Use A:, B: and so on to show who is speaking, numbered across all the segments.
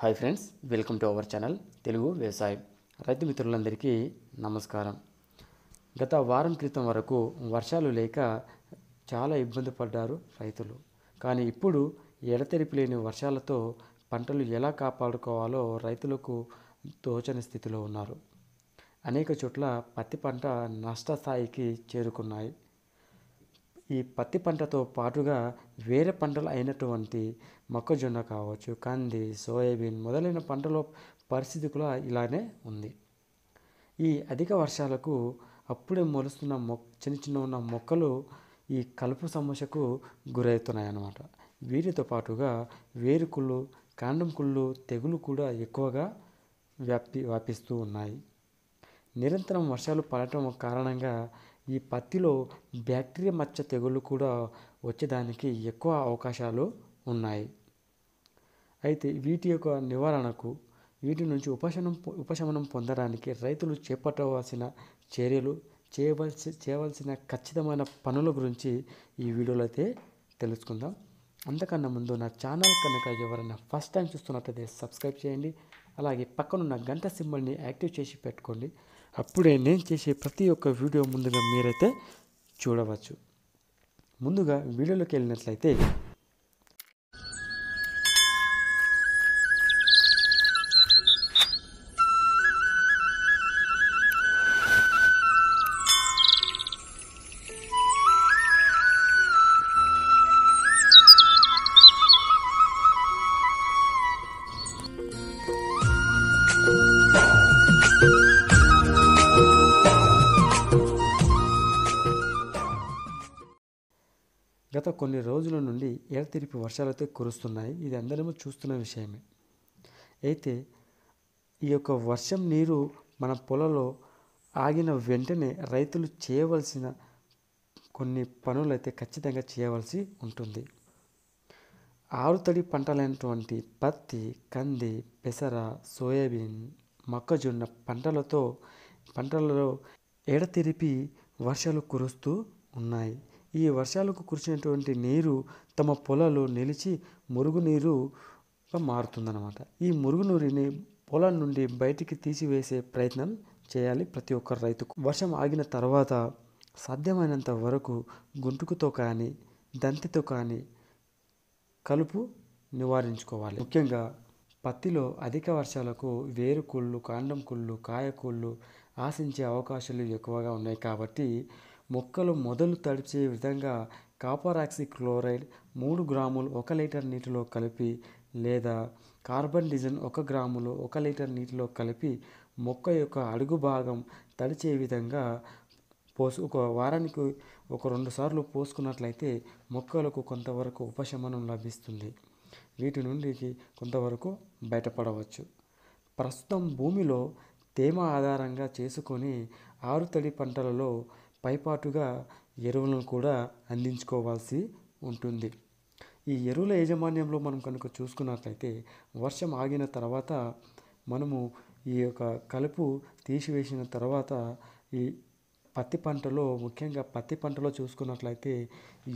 A: hi friends welcome to our channel Telugu వ్యవసాయం రైతు మిత్రులందరికీ నమస్కారం గత వారం క్రితం వరకు వర్షాలు లేక చాలా ఇబ్బంది పడ్డారు రైతులు కానీ ఇప్పుడు ఎడతెరిపి లేని వర్షాలతో పంటలు ఎలా కాపాడుకోవాలో రైతులకు తోచని స్థితిలో ఉన్నారు అనేక చోట్ల పత్తి పంట నష్టస్థాయికి చేరుకున్నాయి ఈ పత్తి పంటతో పాటుగా వేరే పంటలు అయినటువంటి మొక్కజొన్న కావచ్చు కంది సోయాబీన్ మొదలైన పంటల పరిస్థితి కూడా ఇలానే ఉంది ఈ అధిక వర్షాలకు అప్పుడే మొలుస్తున్న మొక్క చిన్న చిన్న ఉన్న మొక్కలు ఈ కలుపు సమస్యకు గురవుతున్నాయి అన్నమాట వీటితో పాటుగా వేరుకుళ్ళు కాండం కుళ్ళు తెగులు కూడా ఎక్కువగా వ్యాపి వ్యాపిస్తూ ఉన్నాయి నిరంతరం వర్షాలు పడటం కారణంగా ఈ పత్తిలో బ్యాక్టీరియా మచ్చ తెగులు కూడా వచ్చేదానికి ఎక్కువ అవకాశాలు ఉన్నాయి అయితే వీటి యొక్క నివారణకు వీటి నుంచి ఉపశమనం ఉపశమనం పొందడానికి రైతులు చేపట్టవలసిన చర్యలు చేయవలసి చేయవలసిన ఖచ్చితమైన పనుల గురించి ఈ వీడియోలో అయితే తెలుసుకుందాం అంతకన్నా ముందు నా ఛానల్ కనుక ఎవరైనా ఫస్ట్ టైం చూస్తున్నట్లయితే సబ్స్క్రైబ్ చేయండి అలాగే పక్కనున్న గంట సింబల్ని యాక్టివ్ చేసి పెట్టుకోండి అప్పుడే నేను చేసే ప్రతి ఒక్క వీడియో ముందుగా మీరైతే చూడవచ్చు ముందుగా వీడియోలోకి వెళ్ళినట్లయితే గత కొన్ని రోజుల నుండి ఎడతెరిపి వర్షాలతో కురుస్తున్నాయి ఇది అందరము చూస్తున్న విషయమే అయితే ఈ యొక్క వర్షం నీరు మన పొలంలో ఆగిన వెంటనే రైతులు చేయవలసిన కొన్ని పనులైతే ఖచ్చితంగా చేయవలసి ఉంటుంది ఆరుతడి పంటలైనటువంటి పత్తి కంది పెసర సోయాబీన్ మొక్కజొన్న పంటలతో పంటలలో ఎడతెరిపి వర్షాలు కురుస్తూ ఉన్నాయి ఈ వర్షాలకు కురిసినటువంటి నీరు తమ పొలాలు నిలిచి మురుగునీరు మారుతుందన్నమాట ఈ మురుగునూరిని పొలం నుండి బయటికి తీసివేసే ప్రయత్నం చేయాలి ప్రతి ఒక్క రైతుకు వర్షం ఆగిన తర్వాత సాధ్యమైనంత వరకు గుంటుకుతో కానీ దంతితో కానీ కలుపు నివారించుకోవాలి ముఖ్యంగా పత్తిలో అధిక వర్షాలకు వేరు కుళ్ళు కాండం కుళ్ళు కాయ ఆశించే అవకాశాలు ఎక్కువగా ఉన్నాయి కాబట్టి మొక్కలు మొదలు తడిచే విధంగా కాపరాక్సి క్లోరైడ్ మూడు గ్రాములు ఒక లీటర్ నీటిలో కలిపి లేదా కార్బన్ డిజన్ ఒక గ్రాములో ఒక లీటర్ నీటిలో కలిపి మొక్క యొక్క అడుగు భాగం తడిచే విధంగా పోసు ఒక వారానికి ఒక రెండు సార్లు పోసుకున్నట్లయితే మొక్కలకు కొంతవరకు ఉపశమనం లభిస్తుంది వీటి నుండి కొంతవరకు బయటపడవచ్చు ప్రస్తుతం భూమిలో తేమ ఆధారంగా చేసుకొని ఆరుతడి పంటలలో పైపాటుగా ఎరువులను కూడా అందించుకోవాల్సి ఉంటుంది ఈ ఎరువుల యాజమాన్యంలో మనం కనుక చూసుకున్నట్లయితే వర్షం ఆగిన తర్వాత మనము ఈ యొక్క కలుపు తీసివేసిన తర్వాత ఈ పత్తి పంటలో ముఖ్యంగా పత్తి పంటలో చూసుకున్నట్లయితే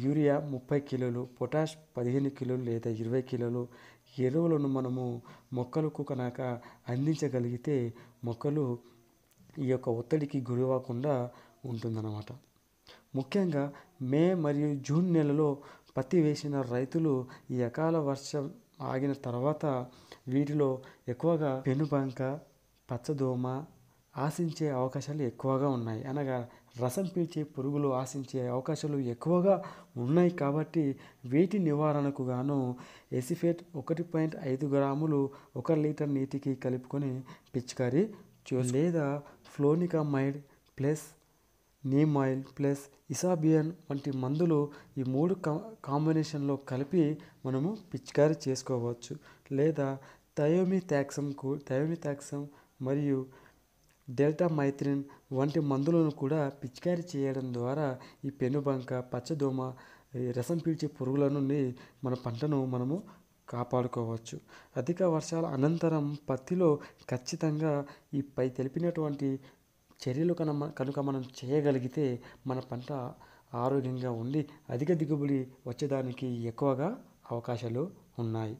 A: యూరియా ముప్పై కిలోలు పొటాష్ పదిహేను కిలోలు లేదా ఇరవై కిలోలు ఎరువులను మనము మొక్కలకు కనుక అందించగలిగితే మొక్కలు ఈ యొక్క ఒత్తిడికి గురివ్వకుండా ఉంటుందన్నమాట ముఖ్యంగా మే మరియు జూన్ నెలలో పత్తి వేసిన రైతులు ఈ అకాల వర్షం ఆగిన తర్వాత వీటిలో ఎక్కువగా పెనుబంక పచ్చదోమ ఆశించే అవకాశాలు ఎక్కువగా ఉన్నాయి అనగా రసం పీల్చే పురుగులు ఆశించే అవకాశాలు ఎక్కువగా ఉన్నాయి కాబట్టి వీటి నివారణకు గాను ఎసిఫేట్ ఒకటి పాయింట్ ఐదు గ్రాములు ఒక లీటర్ నీటికి కలుపుకొని పిచికారీ లేదా flonicamid plus neem oil plus Isabion వంటి మందులు ఈ మూడు కాంబినేషన్లో కలిపి మనము పిచికారీ చేసుకోవచ్చు లేదా థయోమిథాక్సంకు థయోమిథాక్సమ్ మరియు డెల్టా మైత్రిన్ వంటి మందులను కూడా పిచికారీ చేయడం ద్వారా ఈ పెనుబంక పచ్చదోమ రసం పీల్చే పురుగుల నుండి మన పంటను మనము కాపాడుకోవచ్చు అధిక వర్షాల అనంతరం పత్తిలో ఖచ్చితంగా ఈ పై తెలిపినటువంటి చర్యలు కన కనుక మనం చేయగలిగితే మన పంట ఆరోగ్యంగా ఉండి అధిక దిగుబడి వచ్చేదానికి ఎక్కువగా అవకాశాలు ఉన్నాయి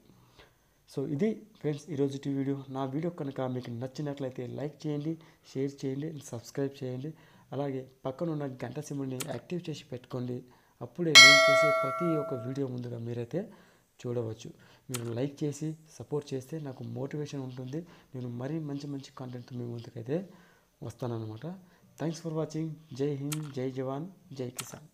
A: సో ఇది ఫ్రెండ్స్ ఈరోజు వీడియో నా వీడియో కనుక మీకు నచ్చినట్లయితే లైక్ చేయండి షేర్ చేయండి సబ్స్క్రైబ్ చేయండి అలాగే పక్కనున్న గంట సిమ్ని యాక్టివ్ చేసి పెట్టుకోండి అప్పుడే నేను చేసే ప్రతి ఒక్క వీడియో ముందుగా మీరైతే చూడవచ్చు మీరు లైక్ చేసి సపోర్ట్ చేస్తే నాకు మోటివేషన్ ఉంటుంది నేను మరీ మంచి మంచి కంటెంట్ మీ ముందుకైతే వస్తానన్నమాట థ్యాంక్స్ ఫర్ వాచింగ్ జై హింద్ జై జవాన్ జై కిసాన్